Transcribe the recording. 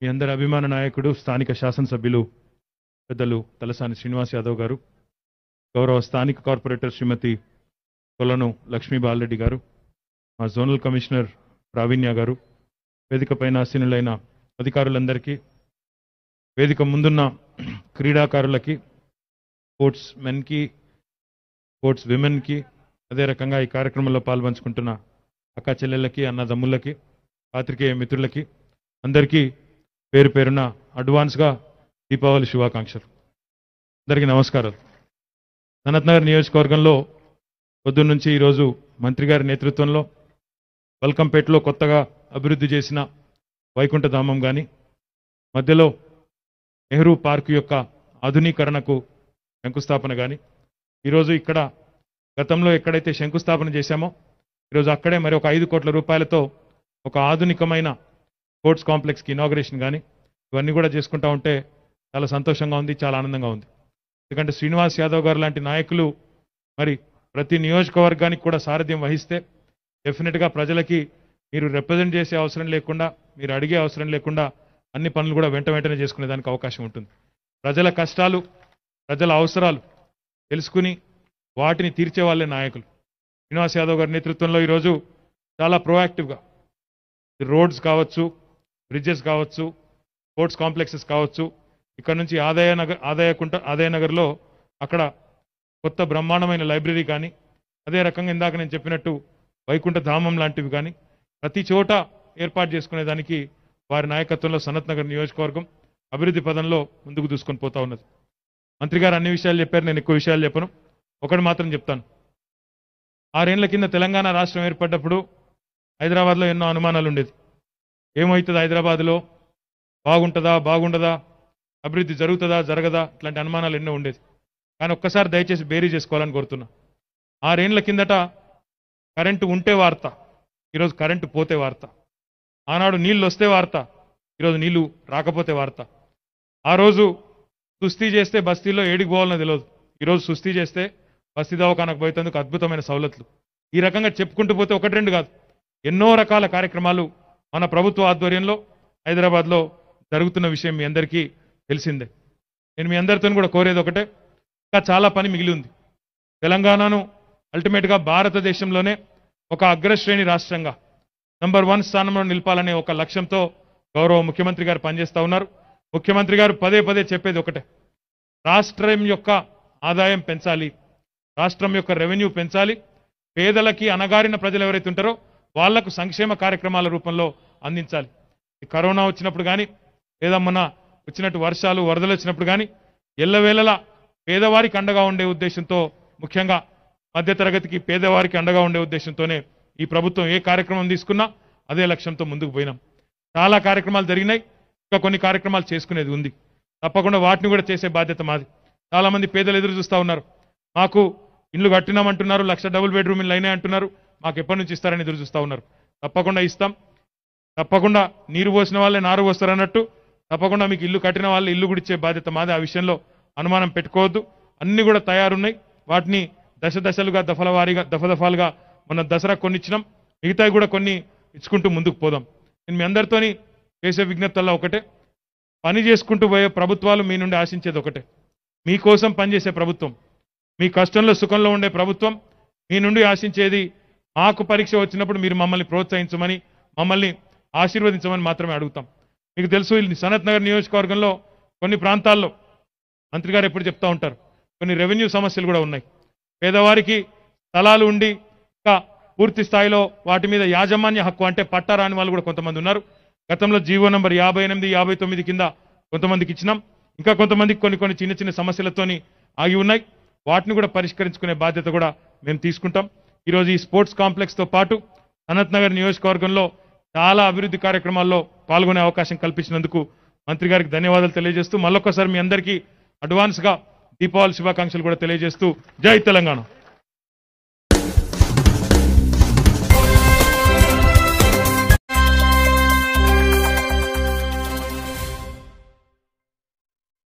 మీ అందరి అభిమాన నాయకుడు స్థానిక శాసనసభ్యులు పెద్దలు తలసాని శ్రీనివాస్ యాదవ్ గారు గౌరవ స్థానిక కార్పొరేటర్ శ్రీమతి కొలను లక్ష్మీ బాలరెడ్డి గారు మా జోనల్ కమిషనర్ ప్రావీణ్య గారు వేదికపైన ఆశీనులైన అధికారులందరికీ వేదిక ముందున్న క్రీడాకారులకి స్పోర్ట్స్ మెన్కి స్పోర్ట్స్ విమెన్కి అదే రకంగా ఈ కార్యక్రమంలో పాల్పంచుకుంటున్న అక్క చెల్లెళ్ళకి అన్నదమ్ముళ్ళకి పాత్రికేయ మిత్రులకి అందరికీ పేరు పేరున అడ్వాన్స్గా దీపావళి శుభాకాంక్షలు అందరికీ నమస్కారాలు సనత్నగర్ నియోజకవర్గంలో పొద్దున్న నుంచి ఈరోజు మంత్రి గారి నేతృత్వంలో బల్కంపేటలో కొత్తగా అభివృద్ధి చేసిన వైకుంఠధామం కానీ మధ్యలో నెహ్రూ పార్క్ యొక్క ఆధునీకరణకు శంకుస్థాపన కానీ ఈరోజు ఇక్కడ గతంలో ఎక్కడైతే శంకుస్థాపన చేశామో ఈరోజు అక్కడే మరి ఒక ఐదు కోట్ల రూపాయలతో ఒక ఆధునికమైన స్పోర్ట్స్ కాంప్లెక్స్కి ఇనాగ్రేషన్ కానీ ఇవన్నీ కూడా చేసుకుంటా ఉంటే చాలా సంతోషంగా ఉంది చాలా ఆనందంగా ఉంది ఎందుకంటే శ్రీనివాస్ యాదవ్ గారు లాంటి నాయకులు మరి ప్రతి నియోజకవర్గానికి కూడా సారథ్యం వహిస్తే డెఫినెట్గా ప్రజలకి మీరు రిప్రజెంట్ చేసే అవసరం లేకుండా మీరు అడిగే అవసరం లేకుండా అన్ని పనులు కూడా వెంట వెంటనే చేసుకునే దానికి అవకాశం ఉంటుంది ప్రజల కష్టాలు ప్రజల అవసరాలు తెలుసుకుని వాటిని తీర్చే వాళ్ళే నాయకులు శ్రీనివాస్ యాదవ్ గారి నేతృత్వంలో ఈరోజు చాలా ప్రోయాక్టివ్గా రోడ్స్ కావచ్చు బ్రిడ్జెస్ కావచ్చు స్పోర్ట్స్ కాంప్లెక్సెస్ కావచ్చు ఇక్కడ నుంచి ఆదాయ నగర్ ఆదాయ కుంట ఆదాయ నగర్లో అక్కడ కొత్త బ్రహ్మాండమైన లైబ్రరీ కానీ అదే రకంగా ఇందాక నేను చెప్పినట్టు వైకుంఠ ధామం లాంటివి కానీ ప్రతి చోట ఏర్పాటు చేసుకునేదానికి వారి నాయకత్వంలో సనత్ నగర్ నియోజకవర్గం అభివృద్ధి పదంలో ముందుకు దూసుకొని పోతా ఉన్నది మంత్రి గారు అన్ని విషయాలు చెప్పారు నేను ఎక్కువ విషయాలు చెప్పను ఒకటి మాత్రం చెప్తాను ఆరేళ్ల కింద తెలంగాణ రాష్ట్రం ఏర్పడ్డప్పుడు హైదరాబాద్లో ఎన్నో అనుమానాలు ఉండేది ఏమవుతుంది హైదరాబాద్లో బాగుంటుందా బాగుండదా అభివృద్ధి జరుగుతుందా జరగదా ఇట్లాంటి అనుమానాలు ఎన్నో ఉండేది కానీ ఒక్కసారి దయచేసి బేరీ చేసుకోవాలని కోరుతున్నా ఆరేండ్ల కిందట కరెంటు ఉంటే వార్త ఈరోజు కరెంటు పోతే వార్త ఆనాడు నీళ్ళు వస్తే వార్త ఈరోజు నీళ్లు రాకపోతే వార్త ఆ రోజు సుస్థి చేస్తే బస్తీలో ఏడికి పోవాలని తెలియదు ఈరోజు సుస్థి చేస్తే బస్తీ దవాఖానకు పోయేందుకు అద్భుతమైన సవలతులు ఈ రకంగా చెప్పుకుంటూ పోతే ఒకటి రెండు కాదు ఎన్నో రకాల కార్యక్రమాలు మన ప్రభుత్వ ఆధ్వర్యంలో హైదరాబాద్లో జరుగుతున్న విషయం మీ అందరికీ తెలిసిందే నేను మీ అందరితో కూడా కోరేది ఒకటే ఇంకా చాలా పని మిగిలి ఉంది తెలంగాణను అల్టిమేట్గా భారతదేశంలోనే ఒక అగ్రశ్రేణి రాష్ట్రంగా నంబర్ వన్ స్థానంలో నిలపాలనే ఒక లక్ష్యంతో గౌరవ ముఖ్యమంత్రి గారు పనిచేస్తూ ఉన్నారు ముఖ్యమంత్రి గారు పదే పదే చెప్పేది ఒకటే రాష్ట్రం యొక్క ఆదాయం పెంచాలి రాష్ట్రం యొక్క రెవెన్యూ పెంచాలి పేదలకి అనగారిన ప్రజలు ఎవరైతే ఉంటారో వాళ్లకు సంక్షేమ కార్యక్రమాల రూపంలో అందించాలి కరోనా వచ్చినప్పుడు కానీ లేదా మన వచ్చినట్టు వర్షాలు వరదలు వచ్చినప్పుడు కానీ ఎల్లవేళలా పేదవారికి అండగా ఉండే ఉద్దేశంతో ముఖ్యంగా మధ్యతరగతికి పేదవారికి అండగా ఉండే ఉద్దేశంతోనే ఈ ప్రభుత్వం ఏ కార్యక్రమం తీసుకున్నా అదే లక్ష్యంతో ముందుకు పోయినాం చాలా కార్యక్రమాలు జరిగినాయి ఇంకా కొన్ని కార్యక్రమాలు చేసుకునేది ఉంది తప్పకుండా వాటిని కూడా చేసే బాధ్యత మాది చాలామంది పేదలు ఎదురు చూస్తూ ఉన్నారు మాకు ఇల్లు కట్టినామంటున్నారు లక్ష డబుల్ బెడ్రూమ్ ఇల్లు అయినాయి అంటున్నారు మాకు ఎప్పటి నుంచి ఇస్తారని ఎదురు చూస్తూ ఉన్నారు తప్పకుండా ఇస్తాం తప్పకుండా నీరు పోసిన వాళ్ళే నారు పోస్తారన్నట్టు తప్పకుండా మీకు ఇల్లు కట్టిన వాళ్ళు ఇల్లు గుడిచ్చే బాధ్యత మాదే ఆ విషయంలో అనుమానం పెట్టుకోవద్దు అన్ని కూడా తయారున్నాయి వాటిని దశ దశలుగా దఫల వారీగా దఫాలుగా మన దసరా కొన్ని ఇచ్చినాం మిగతా కూడా కొన్ని ఇచ్చుకుంటూ ముందుకు పోదాం నేను మీ అందరితోని చేసే విజ్ఞప్తల్లా ఒకటే పని చేసుకుంటూ పోయే ప్రభుత్వాలు మీ నుండి ఆశించేది ఒకటే మీకోసం పనిచేసే ప్రభుత్వం మీ కష్టంలో సుఖంలో ఉండే ప్రభుత్వం మీ నుండి ఆశించేది మాకు పరీక్ష వచ్చినప్పుడు మీరు మమ్మల్ని ప్రోత్సహించమని మమ్మల్ని ఆశీర్వదించమని మాత్రమే అడుగుతాం మీకు తెలుసు సనత్ నగర్ నియోజకవర్గంలో కొన్ని ప్రాంతాల్లో మంత్రి గారు ఎప్పుడు చెప్తా ఉంటారు కొన్ని రెవెన్యూ సమస్యలు కూడా ఉన్నాయి పేదవారికి స్థలాలు ఉండి ఇంకా పూర్తి స్థాయిలో వాటి మీద యాజమాన్య హక్కు అంటే పట్టా రాని వాళ్ళు కూడా కొంతమంది ఉన్నారు గతంలో జీవో నెంబర్ యాభై ఎనిమిది యాభై తొమ్మిది కింద కొంతమందికి ఇచ్చినాం ఇంకా కొంతమందికి కొన్ని కొన్ని చిన్న చిన్న సమస్యలతోని ఆగి ఉన్నాయి వాటిని కూడా పరిష్కరించుకునే బాధ్యత కూడా మేము తీసుకుంటాం ఈరోజు ఈ స్పోర్ట్స్ కాంప్లెక్స్తో పాటు అనంతనగర్ నియోజకవర్గంలో చాలా అభివృద్ధి కార్యక్రమాల్లో పాల్గొనే అవకాశం కల్పించినందుకు మంత్రి గారికి ధన్యవాదాలు తెలియజేస్తూ మళ్ళొక్కసారి మీ అందరికీ అడ్వాన్స్గా దీపావళి శుభాకాంక్షలు కూడా తెలియజేస్తూ జై తెలంగాణ